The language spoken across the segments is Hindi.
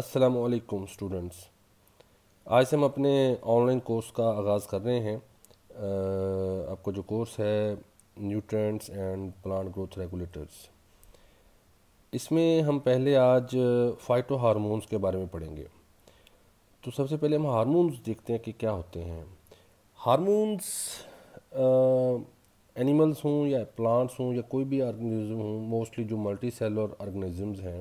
असलकुम स्टूडेंट्स आज से हम अपने ऑनलाइन कोर्स का आगाज़ कर रहे हैं आपका जो कोर्स है nutrients and plant growth regulators इसमें हम पहले आज फाइटो हारमोन्स के बारे में पढ़ेंगे तो सबसे पहले हम हारमोन्स देखते हैं कि क्या होते हैं हारमोन्स एनिमल्स हों या प्लांट्स हों या कोई भी ऑर्गेनिज्म हों मोस्टली जो मल्टी सेलर ऑर्गेनिजम्स हैं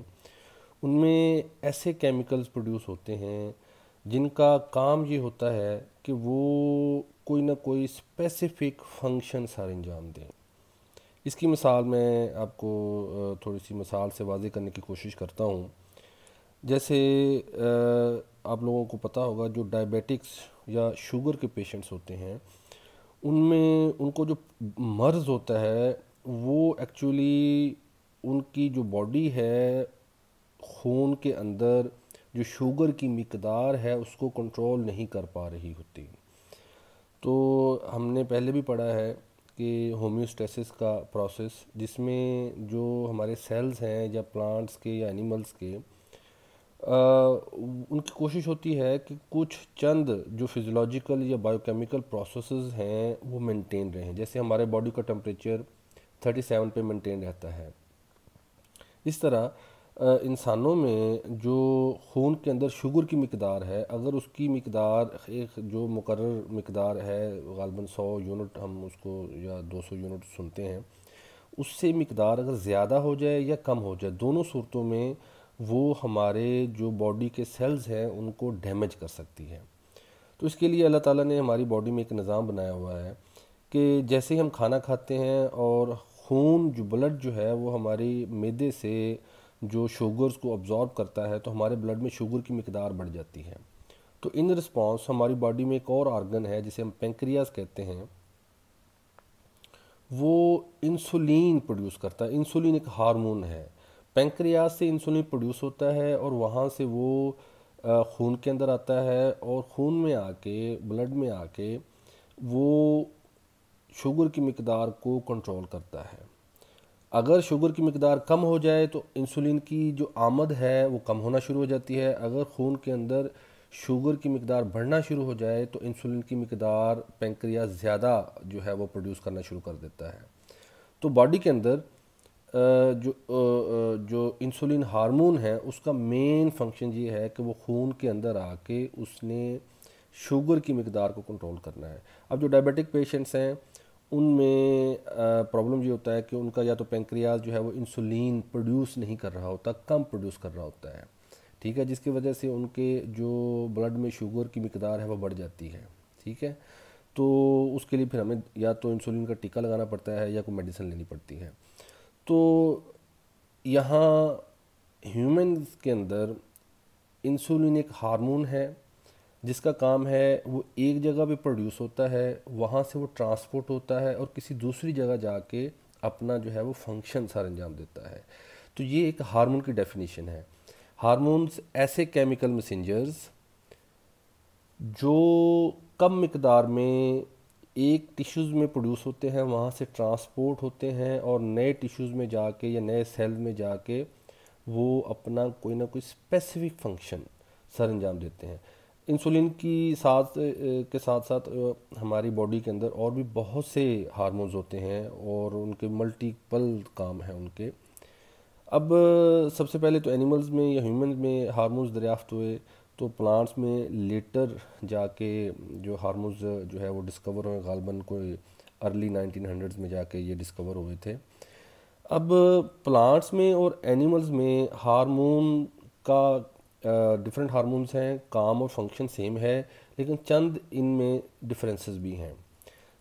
उनमें ऐसे केमिकल्स प्रोड्यूस होते हैं जिनका काम ये होता है कि वो कोई ना कोई स्पेसिफिक फंक्शन सर अंजाम दें इसकी मिसाल मैं आपको थोड़ी सी मिसाल से वाजे करने की कोशिश करता हूँ जैसे आप लोगों को पता होगा जो डायबिटिक्स या शुगर के पेशेंट्स होते हैं उनमें उनको जो मर्ज़ होता है वो एक्चुअली उनकी जो बॉडी है खून के अंदर जो शुगर की मकदार है उसको कंट्रोल नहीं कर पा रही होती तो हमने पहले भी पढ़ा है कि होम्योस्टेसिस का प्रोसेस जिसमें जो हमारे सेल्स हैं या प्लांट्स के या एनिमल्स के आ, उनकी कोशिश होती है कि कुछ चंद जो फिज़ोलॉजिकल या बायोकेमिकल प्रोसेसेस हैं वो मेंटेन रहें जैसे हमारे बॉडी का टेम्परेचर 37 पे मेंटेन रहता है इस तरह इंसानों में जो खून के अंदर शुगर की मकदार है अगर उसकी मकदार एक जो मुकर मकदार है गालबन सौ यूनिट हम उसको या दो सौ यूनिट सुनते हैं उससे मकदार अगर ज़्यादा हो जाए या कम हो जाए दोनों सूरतों में वो हमारे जो बॉडी के सेल्स हैं उनको डैमेज कर सकती है तो इसके लिए अल्लाह ताला ने हमारी बॉडी में एक निज़ाम बनाया हुआ है कि जैसे ही हम खाना खाते हैं और खून जो ब्लड जो है वो हमारी मैदे से जो शुगर्स को ऑब्ज़ॉर्ब करता है तो हमारे ब्लड में शुगर की मकदार बढ़ जाती है तो इन रिस्पॉन्स हमारी बॉडी में एक और आर्गन है जिसे हम पेंक्रियाज़ कहते हैं वो इंसुलिन प्रोड्यूस करता है इंसुलिन एक हार्मोन है पेंक्रियाज से इंसुलिन प्रोड्यूस होता है और वहाँ से वो खून के अंदर आता है और खून में आके ब्लड में आके वो शुगर की मकदार को कंट्रोल करता है अगर शुगर की मकदार कम हो जाए तो इंसुलिन की जो आमद है वो कम होना शुरू हो जाती है अगर खून के अंदर शुगर की मकदार बढ़ना शुरू हो जाए तो इंसुलिन की मकदार पेंक्रिया ज़्यादा जो है वो प्रोड्यूस करना शुरू कर देता है तो बॉडी के अंदर जो जो इंसुलिन हार्मोन है उसका मेन फंक्शन ये है कि वो खून के अंदर आके उसने शुगर की मकदार को कंट्रोल करना है अब जो डायबिटिक पेशेंट्स हैं उनमें प्रॉब्लम ये होता है कि उनका या तो पेंक्रियाज जो है वो इंसुलिन प्रोड्यूस नहीं कर रहा होता कम प्रोड्यूस कर रहा होता है ठीक है जिसकी वजह से उनके जो ब्लड में शुगर की मकदार है वो बढ़ जाती है ठीक है तो उसके लिए फिर हमें या तो इंसुलिन का टीका लगाना पड़ता है या कोई मेडिसिन लेनी पड़ती है तो यहाँ ह्यूमन के अंदर इंसुलिन एक हार्मोन है जिसका काम है वो एक जगह पे प्रोड्यूस होता है वहाँ से वो ट्रांसपोर्ट होता है और किसी दूसरी जगह जाके अपना जो है वो फंक्शन सर अंजाम देता है तो ये एक हार्मोन की डेफिनेशन है हार्मोन्स ऐसे केमिकल मैसेंजर्स जो कम मकदार में एक टिश्यूज़ में प्रोड्यूस होते हैं वहाँ से ट्रांसपोर्ट होते हैं और नए टिश्यूज़ में जाके या नए सेल में जाके वो अपना कोई ना कोई स्पेसिफिक फंक्शन सर अंजाम देते हैं इंसुलिन की साथ के साथ साथ हमारी बॉडी के अंदर और भी बहुत से हार्मोन्स होते हैं और उनके मल्टीपल काम हैं उनके अब सबसे पहले तो एनिमल्स में या ह्यूमन में हार्मोन्स दरियाफ्त हुए तो प्लांट्स में लेटर जाके जो हार्मोन्स जो है वो डिस्कवर हुए गालबन कोई अर्ली नाइनटीन हंड्रेड्स में जाके ये डिस्कवर हुए थे अब प्लांट्स में और एनिमल्स में हार्मोन का डिफरेंट हारमोनस हैं काम और फंक्शन सेम है लेकिन चंद इनमें डिफरेंसेस भी हैं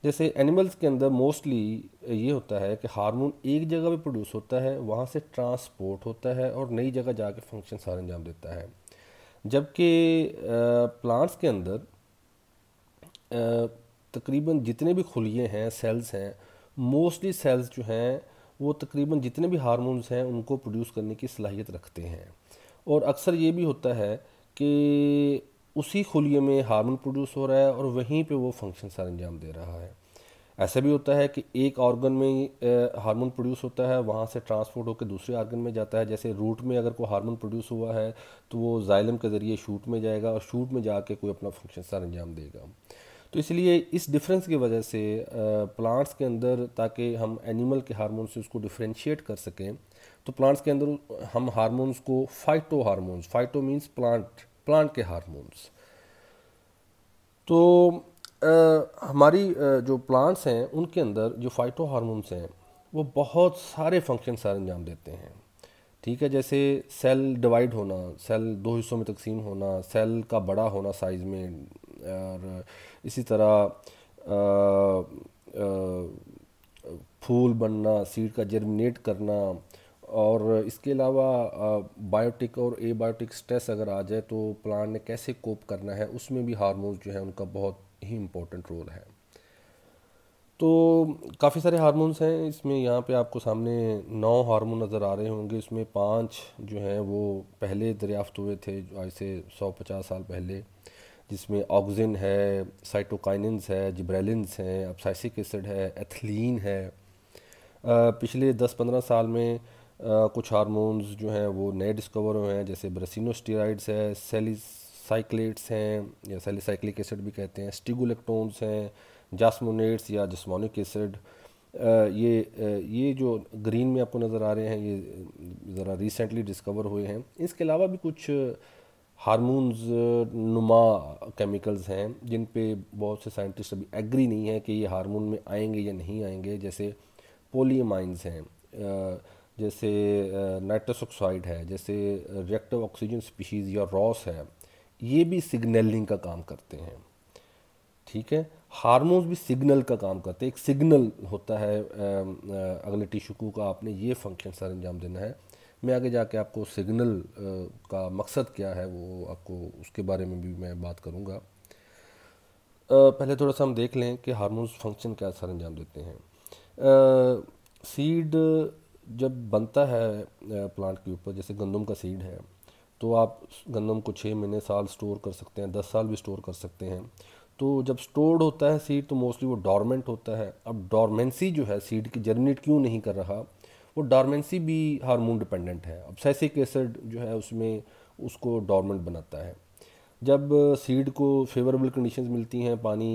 जैसे एनिमल्स के अंदर मोस्टली ये होता है कि हार्मोन एक जगह पे प्रोड्यूस होता है वहाँ से ट्रांसपोर्ट होता है और नई जगह जाके फंक्शन सारा अंजाम देता है जबकि प्लांट्स के अंदर तकरीबन जितने भी खुलिए हैं सेल्स हैं मोस्टली सेल्स जो हैं वो तकरीबन जितने भी हारमोनस हैं उनको प्रोड्यूस करने की सलाहियत रखते हैं और अक्सर ये भी होता है कि उसी खुलिए में हार्मोन प्रोड्यूस हो रहा है और वहीं पे वो फंक्शन सर अंजाम दे रहा है ऐसा भी होता है कि एक ऑर्गन में हार्मोन प्रोड्यूस होता है वहाँ से ट्रांसपोर्ट होकर दूसरे ऑर्गन में जाता है जैसे रूट में अगर कोई हार्मोन प्रोड्यूस हुआ है तो वो जाइलम के ज़रिए शूट में जाएगा और शूट में जाके कोई अपना फंक्शन सर अंजाम देगा तो इसलिए इस डिफरेंस की वजह से प्लांट्स के अंदर ताकि हम एनिमल के हारमोन से उसको डिफ्रेंशिएट कर सकें तो प्लांट्स के अंदर हम हार्मोन्स को phyto hormones phyto means plant plant के हार्मोन्स तो आ, हमारी आ, जो प्लांट्स हैं उनके अंदर जो फाइटो हार्मोन्स हैं वो बहुत सारे फंक्शन सर अंजाम देते हैं ठीक है जैसे सेल डिवाइड होना सेल दो हिस्सों में तकसीम होना सेल का बड़ा होना साइज़ में और इसी तरह आ, आ, फूल बनना सीड का जर्मिनेट करना और इसके अलावा बायोटिक और ए बायोटिक स्ट्रेस अगर आ जाए तो प्लांट ने कैसे कोप करना है उसमें भी हारमोन्स जो है उनका बहुत ही इम्पोर्टेंट रोल है तो काफ़ी सारे हारमोन्स हैं इसमें यहाँ पे आपको सामने नौ हारमोन नज़र आ रहे होंगे इसमें पांच जो हैं वो पहले दरियाफ्त हुए थे आज से सौ पचास साल पहले जिसमें ऑक्सिन है साइटोकाइनस है जिब्रेलिनस हैं अपसाइसिक एसिड है एथिलीन है पिछले दस पंद्रह साल में कुछ हारमोनस जो हैं वो नए डिस्कवर हुए हैं जैसे ब्रेसिनोस्टीराइड्स है सेलिसाइक्लेट्स हैं या सेलिसाइक्लिक एसिड भी कहते हैं स्टिगुलेक्टोन्स हैं जासमोनेट्स या जस्मोनिक एसिड ये ये जो ग्रीन में आपको नज़र आ रहे हैं ये ज़रा रिसेंटली डिस्कवर हुए हैं इसके अलावा भी कुछ हारमोन्स नुमा केमिकल्स हैं जिन पे बहुत से साइंटिस्ट अभी एग्री नहीं है कि ये हारमोन में आएंगे या नहीं आएंगे जैसे पोलियमाइंस हैं जैसे नाइट्रस ऑक्साइड है जैसे रिएक्टिव ऑक्सीजन स्पीशीज़ या रॉस है ये भी सिग्नलिंग का काम करते हैं ठीक है हारमोन्स भी सिग्नल का काम करते हैं एक सिग्नल होता है अगले टिश्यू को का आपने ये फंक्शन सर अंजाम देना है मैं आगे जाके आपको सिग्नल का मकसद क्या है वो आपको उसके बारे में भी मैं बात करूँगा पहले थोड़ा सा हम देख लें कि हारमोन्स फंक्शन क्या सर अंजाम देते हैं सीड जब बनता है प्लांट के ऊपर जैसे गंदम का सीड है तो आप गंदम को छः महीने साल स्टोर कर सकते हैं दस साल भी स्टोर कर सकते हैं तो जब स्टोर्ड होता है सीड तो मोस्टली वो डॉर्मेंट होता है अब डॉर्मेंसी जो है सीड की जर्मिनेट क्यों नहीं कर रहा वो डॉर्मेंसी भी हार्मोन डिपेंडेंट है अब सेसिक एसिड जो है उसमें उसको डॉर्मेंट बनाता है जब सीड को फेवरेबल कंडीशंस मिलती हैं पानी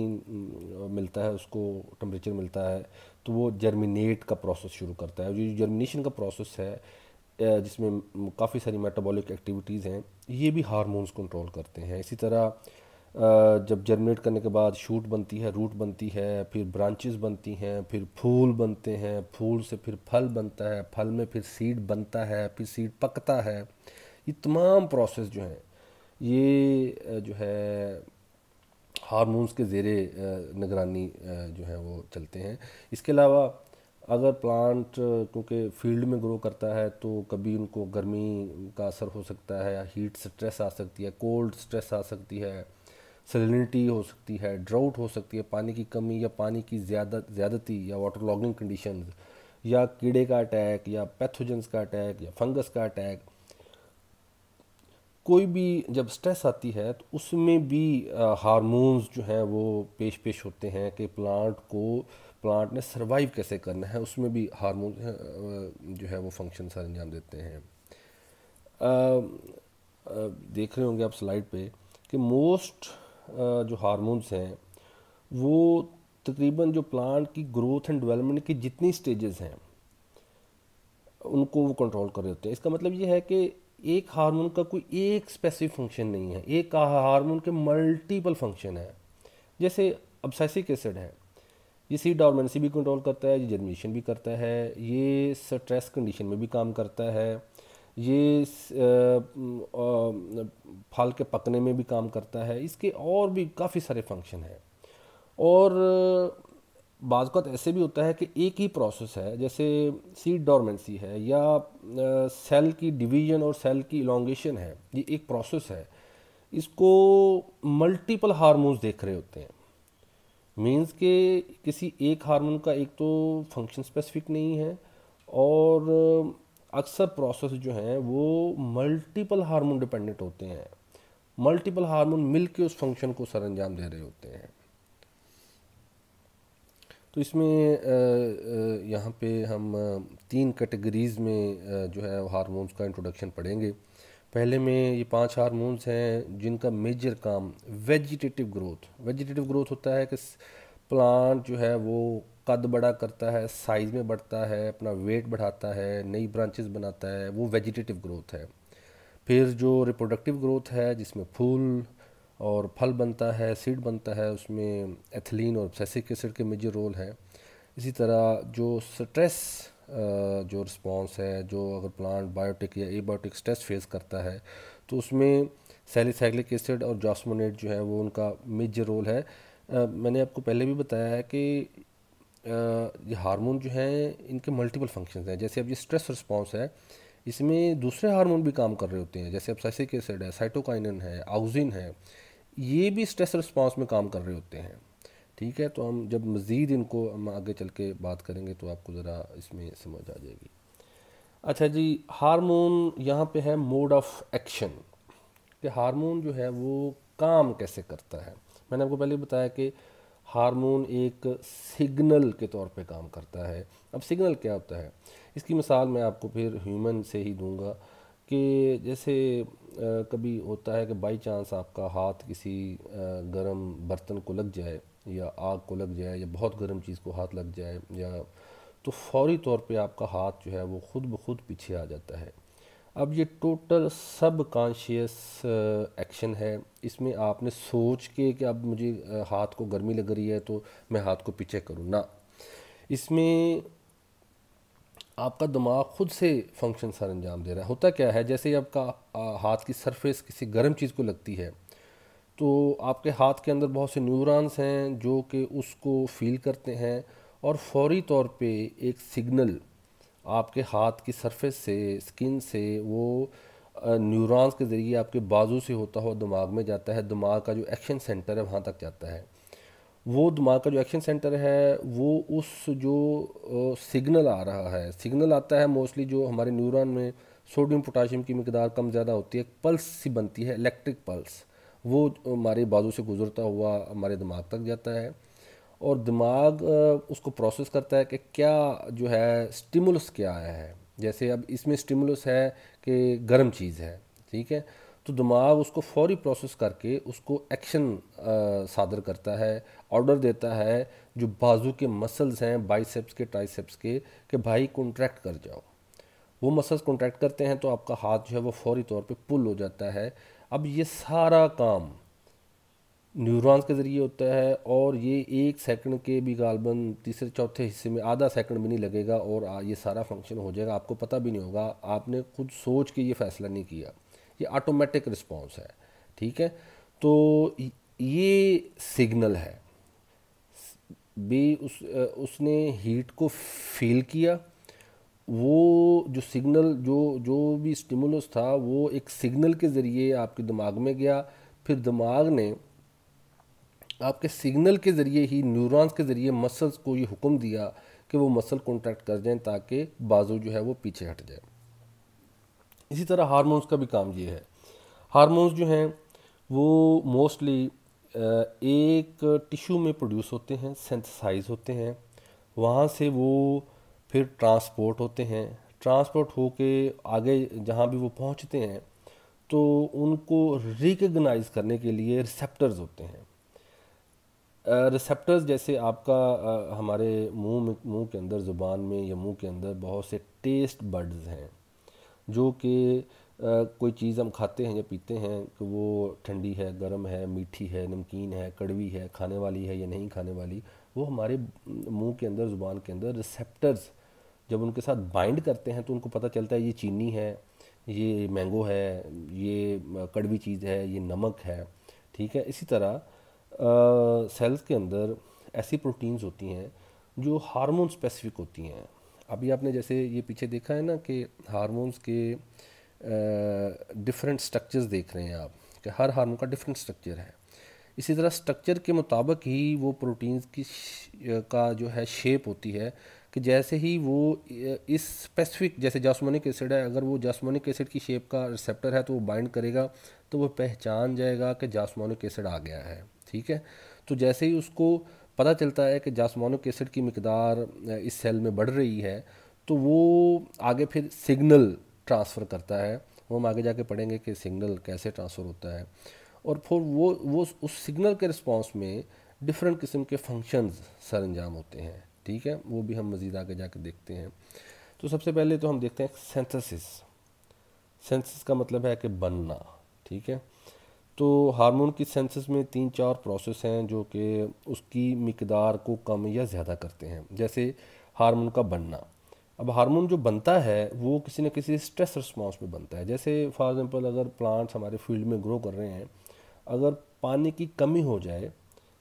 मिलता है उसको टम्परेचर मिलता है तो वो जर्मिनेट का प्रोसेस शुरू करता है जो जर्मिनेशन का प्रोसेस है जिसमें काफ़ी सारी मेटाबॉलिक एक्टिविटीज़ हैं ये भी हारमोनस कंट्रोल करते हैं इसी तरह जब जर्मिनेट करने के बाद शूट बनती है रूट बनती है फिर ब्रांचेस बनती हैं फिर फूल बनते हैं फूल से फिर फल बनता है फल में फिर सीड बनता है फिर सीड पकता है ये तमाम प्रोसेस जो हैं ये जो है हारमोन्स के ज़ेर निगरानी जो है वो चलते हैं इसके अलावा अगर प्लांट क्योंकि फील्ड में ग्रो करता है तो कभी उनको गर्मी का असर हो सकता है या हीट स्ट्रेस आ सकती है कोल्ड स्ट्रेस आ सकती है सलिनिटी हो सकती है ड्राउट हो सकती है पानी की कमी या पानी की ज़्यादा ज़्यादती या वाटर लॉगिंग कंडीशन या कीड़े का अटैक या पैथोजेंस का अटैक या फंगस का अटैक कोई भी जब स्ट्रेस आती है तो उसमें भी हार्मोन्स जो हैं वो पेश पेश होते हैं कि प्लांट को प्लांट ने सर्वाइव कैसे करना है उसमें भी हार्मोन जो है वो फंक्शन सर अंजाम देते हैं आ, आ, देख रहे होंगे आप स्लाइड पे कि मोस्ट जो हार्मोन्स हैं वो तकरीबन जो प्लांट की ग्रोथ एंड डेवलपमेंट की जितनी स्टेजेस हैं उनको वो कंट्रोल कर रहे होते हैं इसका मतलब ये है कि एक हार्मोन का कोई एक स्पेसिफिक फंक्शन नहीं है एक हार्मोन के मल्टीपल फंक्शन है जैसे अब्सैसिक एसिड है ये सी डॉर्मेंसी भी कंट्रोल करता है ये जर्मिनेशन भी करता है ये स्ट्रेस कंडीशन में भी काम करता है ये फल के पकने में भी काम करता है इसके और भी काफ़ी सारे फंक्शन हैं और बाज़त ऐसे भी होता है कि एक ही प्रोसेस है जैसे सीड डॉर्मेंसी है या सेल की डिवीजन और सेल की इलोंगेशन है ये एक प्रोसेस है इसको मल्टीपल हारमोन्स देख रहे होते हैं मींस के किसी एक हार्मोन का एक तो फंक्शन स्पेसिफिक नहीं है और अक्सर प्रोसेस जो हैं वो मल्टीपल हार्मोन डिपेंडेंट होते हैं मल्टीपल हार्मोन मिल के उस फंक्शन को अंजाम दे रहे होते हैं तो इसमें यहाँ पे हम तीन कैटेगरीज़ में जो है हारमोन्स का इंट्रोडक्शन पढ़ेंगे पहले में ये पांच हारमोन्स हैं जिनका मेजर काम वेजिटेटिव ग्रोथ वेजिटेटिव ग्रोथ होता है कि प्लांट जो है वो कद बड़ा करता है साइज़ में बढ़ता है अपना वेट बढ़ाता है नई ब्रांचेस बनाता है वो वेजिटेटिव ग्रोथ है फिर जो रिप्रोडक्टिव ग्रोथ है जिसमें फूल और फल बनता है सीड बनता है उसमें एथिलीन और सेसिक एसिड के मेजर रोल हैं इसी तरह जो स्ट्रेस जो रिस्पॉन्स है जो अगर प्लांट बायोटिक या एबायोटिक स्ट्रेस फेस करता है तो उसमें सेलिसैक्लिक एसिड और जॉस्मोनेट जो है वो उनका मेजर रोल है आ, मैंने आपको पहले भी बताया है कि आ, ये हार्मोन जो हैं इनके मल्टीपल फंक्शंस हैं जैसे अब ये स्ट्रेस रिस्पॉन्स है इसमें दूसरे हार्मोन भी काम कर रहे होते हैं जैसे अब सैसिक एसिड है साइटोकाइनन है आउजिन है ये भी स्ट्रेस रिस्पॉन्स में काम कर रहे होते हैं ठीक है तो हम जब मज़ीद इनको हम आगे चल के बात करेंगे तो आपको ज़रा इसमें समझ आ जाएगी अच्छा जी हार्मोन यहाँ पे है मोड ऑफ एक्शन कि हार्मोन जो है वो काम कैसे करता है मैंने आपको पहले बताया कि हार्मोन एक सिग्नल के तौर पे काम करता है अब सिग्नल क्या होता है इसकी मिसाल मैं आपको फिर ह्यूमन से ही दूंगा कि जैसे कभी होता है कि बाई चांस आपका हाथ किसी गर्म बर्तन को लग जाए या आग को लग जाए या बहुत गर्म चीज़ को हाथ लग जाए या तो फौरी तौर पे आपका हाथ जो है वो ख़ुद ब खुद पीछे आ जाता है अब ये टोटल सब कॉन्शियस एक्शन है इसमें आपने सोच के कि अब मुझे हाथ को गर्मी लग रही है तो मैं हाथ को पीछे करूँ ना इसमें आपका दिमाग खुद से फंक्शन सर अंजाम दे रहा है होता क्या है जैसे आपका हाथ की सरफेस किसी गर्म चीज़ को लगती है तो आपके हाथ के अंदर बहुत से न्यूरॉन्स हैं जो कि उसको फील करते हैं और फौरी तौर पे एक सिग्नल आपके हाथ की सरफेस से स्किन से वो न्यूरॉन्स के ज़रिए आपके बाजू से होता हुआ दिमाग में जाता है दिमाग का जो एक्शन सेंटर है वहाँ तक जाता है वो दिमाग का जो एक्शन सेंटर है वो उस जो सिग्नल आ रहा है सिग्नल आता है मोस्टली जो हमारे न्यूरॉन में सोडियम पोटाशियम की मकदार कम ज़्यादा होती है पल्स सी बनती है इलेक्ट्रिक पल्स वो हमारे बाजू से गुजरता हुआ हमारे दिमाग तक जाता है और दिमाग उसको प्रोसेस करता है कि क्या जो है स्टिमुलस क्या है जैसे अब इसमें स्टिमुलस है कि गर्म चीज़ है ठीक है तो दिमाग उसको फौरी प्रोसेस करके उसको एक्शन सादर करता है ऑर्डर देता है जो बाजू के मसल्स हैं बाइसेप्स के ट्राइसेप्स के कि भाई कॉन्ट्रैक्ट कर जाओ वो मसल्स कॉन्ट्रैक्ट करते हैं तो आपका हाथ जो है वो फौरी तौर पे पुल हो जाता है अब ये सारा काम न्यूरॉन्स के ज़रिए होता है और ये एक सेकंड के भी गालबन तीसरे चौथे हिस्से में आधा सेकंड भी नहीं लगेगा और ये सारा फंक्शन हो जाएगा आपको पता भी नहीं होगा आपने खुद सोच के ये फ़ैसला नहीं किया ये ऑटोमेटिक रिस्पॉन्स है ठीक है तो ये सिग्नल है भी उस उसने हीट को फील किया वो जो सिग्नल जो जो भी स्टिमुलस था वो एक सिग्नल के ज़रिए आपके दिमाग में गया फिर दिमाग ने आपके सिग्नल के ज़रिए ही न्यूरॉन्स के ज़रिए मसल्स को ये हुक्म दिया कि वो मसल कॉन्ट्रैक्ट कर जाएं ताकि बाजू जो है वो पीछे हट जाए इसी तरह हारमोन्स का भी काम ये है हारमोन्स जो हैं वो मोस्टली एक टिश्यू में प्रोड्यूस होते हैं सेंथसाइज होते हैं वहाँ से वो फिर ट्रांसपोर्ट होते हैं ट्रांसपोर्ट होके आगे जहाँ भी वो पहुँचते हैं तो उनको रिकगनाइज करने के लिए रिसेप्टर्स होते हैं रिसेप्टर्स जैसे आपका हमारे मुंह में मुंह के अंदर ज़ुबान में या मुंह के अंदर बहुत से टेस्ट बर्ड्स हैं जो कि कोई चीज़ हम खाते हैं या पीते हैं कि वो ठंडी है गर्म है मीठी है नमकीन है कड़वी है खाने वाली है या नहीं खाने वाली वो हमारे मुंह के अंदर ज़ुबान के अंदर रिसेप्टर्स जब उनके साथ बाइंड करते हैं तो उनको पता चलता है ये चीनी है ये मैंगो है ये कड़वी चीज़ है ये नमक है ठीक है इसी तरह सेल्स के अंदर ऐसी प्रोटीन्स होती हैं जो हार्मोन स्पेसिफिक होती हैं अभी आपने जैसे ये पीछे देखा है ना कि हारमोन्स के डिफरेंट स्ट्रक्चर्स देख रहे हैं आप कि हर हारमोन का डिफरेंट स्ट्रक्चर है इसी तरह स्ट्रक्चर के मुताबिक ही वो प्रोटीन्स की का जो है शेप होती है कि जैसे ही वो इस स्पेसिफिक जैसे जासमोनिक एसिड है अगर वो जासमोनिक एसिड की शेप का रिसेप्टर है तो वो बाइंड करेगा तो वो पहचान जाएगा कि जासमोनिक एसिड आ गया है ठीक है तो जैसे ही उसको पता चलता है कि जासमानिक एसिड की मकदार इस सेल में बढ़ रही है तो वो आगे फिर सिग्नल ट्रांसफ़र करता है वो हम आगे जाके पढ़ेंगे कि सिग्नल कैसे ट्रांसफ़र होता है और फिर वो वो उस सिग्नल के रिस्पॉन्स में डिफरेंट किस्म के फंक्शंस सर अंजाम होते हैं ठीक है वो भी हम मज़ीद आगे जाके देखते हैं तो सबसे पहले तो हम देखते हैं सेंथेसिस सेंथेसिस का मतलब है कि बनना ठीक है तो हार्मोन की सेंसेस में तीन चार प्रोसेस हैं जो कि उसकी मकदार को कम या ज़्यादा करते हैं जैसे हार्मोन का बनना अब हार्मोन जो बनता है वो किसी न किसी स्ट्रेस रिस्पॉन्स में बनता है जैसे फॉर एग्ज़ाम्पल अगर प्लांट्स हमारे फील्ड में ग्रो कर रहे हैं अगर पानी की कमी हो जाए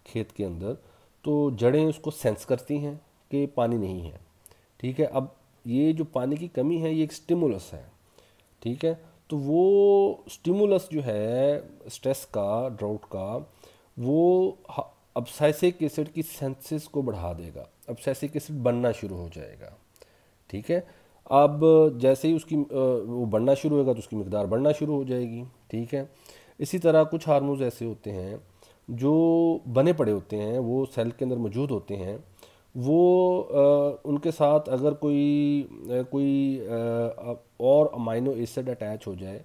खेत के अंदर तो जड़ें उसको सेंस करती हैं कि पानी नहीं है ठीक है अब ये जो पानी की कमी है ये एक स्टिमुलस है ठीक है तो वो स्टिमुलस जो है स्ट्रेस का ड्राउट का वो अब्सैसिक एसिड की सेंसेस को बढ़ा देगा अब्सैसिक एसिड बनना शुरू हो जाएगा ठीक है अब जैसे ही उसकी वो बढ़ना शुरू होगा तो उसकी मकदार बढ़ना शुरू हो जाएगी ठीक है इसी तरह कुछ हारमोन्स ऐसे होते हैं जो बने पड़े होते हैं वो सेल के अंदर मौजूद होते हैं वो आ, उनके साथ अगर कोई कोई आ, और अमाइनो एसिड अटैच हो जाए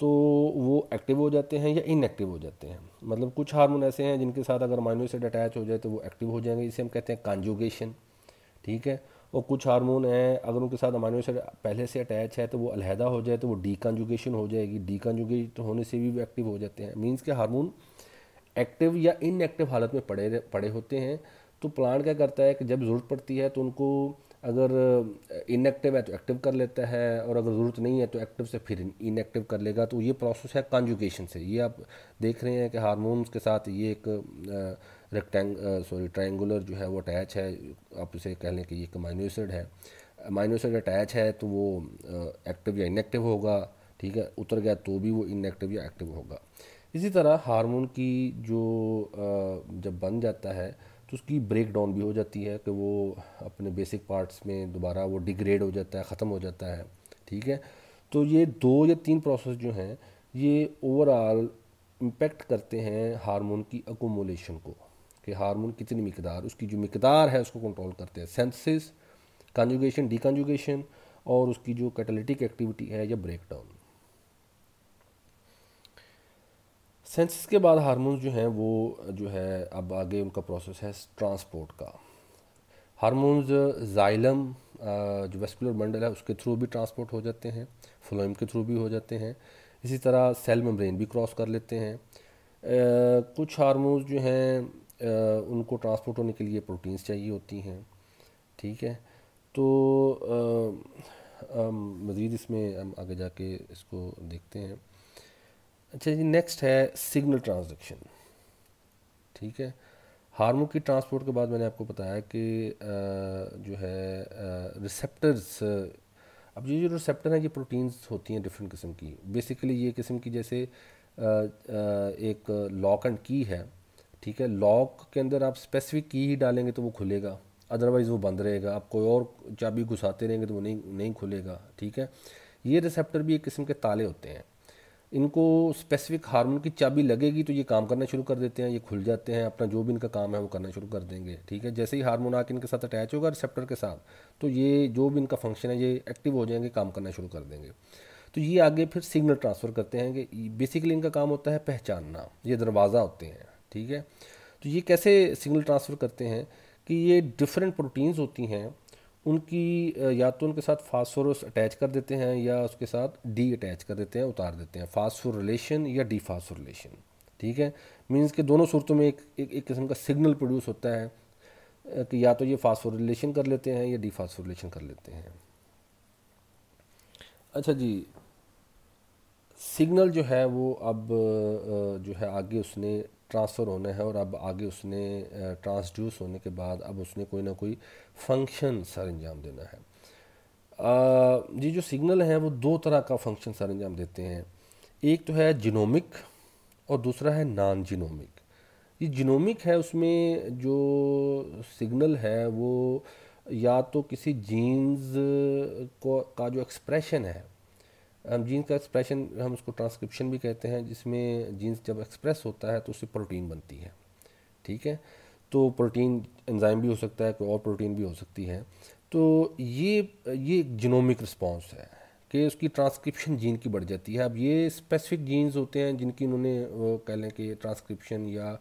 तो वो एक्टिव हो जाते हैं या इनएक्टिव हो जाते हैं मतलब कुछ हार्मोन ऐसे हैं जिनके साथ अगर अमाइनो एसिड अटैच हो जाए तो वो एक्टिव हो जाएंगे इसे हम कहते हैं कॉन्जुगेशन ठीक है और कुछ हार्मोन हैं अगर उनके साथ अमाइनो एसिड पहले से अटैच है तो वो अलहदा हो जाए तो वो डी कॉन्जुगेशन हो जाएगी डी कंजुगेट होने से भी वो एक्टिव हो जाते हैं मीन्स के हार्मोन एक्टिव या इनएक्टिव हालत में पड़े पड़े होते हैं तो प्लांट क्या करता है कि जब ज़रूरत पड़ती है तो उनको अगर इनएक्टिव है तो एक्टिव कर लेता है और अगर ज़रूरत नहीं है तो एक्टिव से फिर इनएक्टिव कर लेगा तो ये प्रोसेस है कॉन्जुकेशन से ये आप देख रहे हैं कि हारमोन्स के साथ ये एक रेक्टेंग सॉरी ट्राइंगुलर जो है वो अटैच है आप इसे कह लें कि ये एक माइनोसिड है माइनोसड अटैच है तो वो एक्टिव या इनएक्टिव होगा ठीक है उतर गया तो भी वो इनएक्टिव या एक्टिव होगा इसी तरह हार्मोन की जो जब बन जाता है तो उसकी ब्रेक डाउन भी हो जाती है कि वो अपने बेसिक पार्ट्स में दोबारा वो डिग्रेड हो जाता है ख़त्म हो जाता है ठीक है तो ये दो या तीन प्रोसेस जो हैं ये ओवरऑल इम्पेक्ट करते हैं हारमोन की अकोमोलेशन को कि हारमोन कितनी मकदार उसकी जो मकदार है उसको कंट्रोल करते हैं सेंसिस कंजुगेशन डी और उसकी जो कैटलिटिक एक्टिविटी है या ब्रेकडाउन सेंसिस के बाद हारमोन जो हैं वो जो है अब आगे उनका प्रोसेस है ट्रांसपोर्ट का हारमोन्स जाइलम जो वेस्कुलर मंडल है उसके थ्रू भी ट्रांसपोर्ट हो जाते हैं फ्लोइम के थ्रू भी हो जाते हैं इसी तरह सेल मेम्ब्रेन भी क्रॉस कर लेते हैं आ, कुछ हारमोन्स जो हैं आ, उनको ट्रांसपोर्ट होने के लिए प्रोटीन्स चाहिए होती हैं ठीक है तो मज़ीद इसमें हम आगे जाके इसको देखते हैं अच्छा जी नेक्स्ट है सिग्नल ट्रांसडक्शन ठीक है हार्मो की ट्रांसपोर्ट के बाद मैंने आपको बताया कि जो है रिसेप्टर्स अब ये जो रिसेप्टर हैं ये प्रोटीन्स होती हैं डिफरेंट किस्म की बेसिकली ये किस्म की जैसे एक लॉक एंड की है ठीक है लॉक के अंदर आप स्पेसिफिक की ही डालेंगे तो वो खुलेगा अदरवाइज़ वो बंद रहेगा आप कोई और चाबी घुसाते रहेंगे तो वो नहीं नहीं खुलेगा ठीक है ये रिसेप्टर भी एक किस्म के ताले होते हैं इनको स्पेसिफिक हार्मोन की चाबी लगेगी तो ये काम करना शुरू कर देते हैं ये खुल जाते हैं अपना जो भी इनका काम है वो करना शुरू कर देंगे ठीक है जैसे ही हार्मोन आके इनके साथ अटैच होगा रिसेप्टर के साथ तो ये जो भी इनका फंक्शन है ये एक्टिव हो जाएंगे काम करना शुरू कर देंगे तो ये आगे फिर सिग्नल ट्रांसफ़र करते हैं कि बेसिकली इनका काम होता है पहचानना ये दरवाज़ा होते हैं ठीक है तो ये कैसे सिग्नल ट्रांसफ़र करते हैं कि ये डिफरेंट प्रोटीन्स होती हैं उनकी या तो उनके साथ फास्फोरस अटैच कर देते हैं या उसके साथ डी अटैच कर देते हैं उतार देते हैं रिलेशन या डी रिलेशन ठीक है मीन्स के दोनों सूरतों में एक एक, एक किस्म का सिग्नल प्रोड्यूस होता है कि या तो ये रिलेशन कर लेते हैं या डी रिलेशन कर लेते हैं अच्छा जी सिग्नल जो है वो अब जो है आगे उसने ट्रांसफ़र होना है और अब आगे उसने ट्रांसड्यूस होने के बाद अब उसने कोई ना कोई फंक्शन सर अंजाम देना है ये जो सिग्नल हैं वो दो तरह का फंक्शन सर अंजाम देते हैं एक तो है जिनोमिक और दूसरा है नॉन जिनोमिक ये जिनोमिक है उसमें जो सिग्नल है वो या तो किसी जीन्स को का जो एक्सप्रेशन है हम जीन्स का एक्सप्रेशन हम उसको ट्रांसक्रिप्शन भी कहते हैं जिसमें जीन्स जब एक्सप्रेस होता है तो उससे प्रोटीन बनती है ठीक है तो प्रोटीन एंजाइम भी हो सकता है कोई और प्रोटीन भी हो सकती है तो ये ये एक जिनोमिक रिस्पॉन्स है कि उसकी ट्रांसक्रिप्शन जीन की बढ़ जाती है अब ये स्पेसिफिक जीन्स होते हैं जिनकी उन्होंने कह लें कि ट्रांसक्रिप्शन या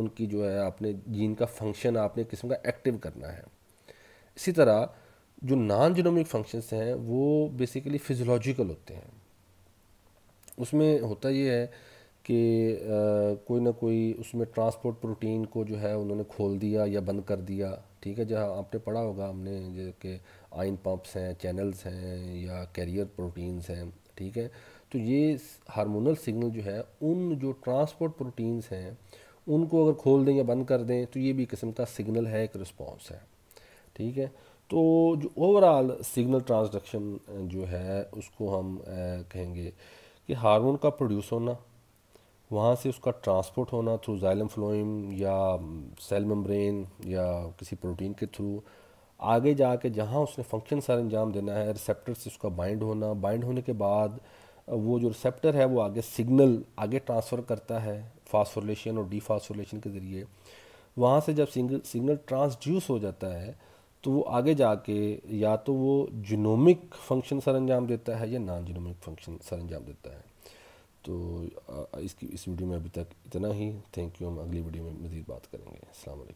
उनकी जो है आपने जीन का फंक्शन आपने किस्म का एक्टिव करना है इसी तरह जो नॉन जीनोमिक फंक्शंस हैं वो बेसिकली फिजियोलॉजिकल होते हैं उसमें होता ये है कि कोई ना कोई उसमें ट्रांसपोर्ट प्रोटीन को जो है उन्होंने खोल दिया या बंद कर दिया ठीक है जहाँ आपने पढ़ा होगा हमने जैसे आयन पंप्स हैं चैनल्स हैं या कैरियर प्रोटीन्स हैं ठीक है तो ये हार्मोनल सिग्नल जो है उन जो ट्रांसपोर्ट प्रोटीन्स हैं उनको अगर खोल दें या बंद कर दें तो ये भी किस्म का सिग्नल है एक रिस्पॉन्स है ठीक है तो जो ओवरऑल सिग्नल ट्रांसडक्शन जो है उसको हम कहेंगे कि हार्मोन का प्रोड्यूस होना वहाँ से उसका ट्रांसपोर्ट होना थ्रू जाइलम फ्लोइम या सेल मेम्ब्रेन या किसी प्रोटीन के थ्रू आगे जा के जहाँ उसने फंक्शन सर अंजाम देना है रिसेप्टर से उसका बाइंड होना बाइंड होने के बाद वो जो रिसेप्टर है वो आगे सिग्नल आगे ट्रांसफ़र करता है फास्फोरेशन और डी के ज़रिए वहाँ से जब सिग्नल सिग्नल ट्रांसड्यूस हो जाता है तो वो आगे जाके या तो वो जिनोमिक फंक्शन सर अंजाम देता है या नॉन जिनोमिक फंक्शन सर अंजाम देता है तो इसकी इस वीडियो में अभी तक इतना ही थैंक यू हम अगली वीडियो में मज़ीद बात करेंगे अल्लाम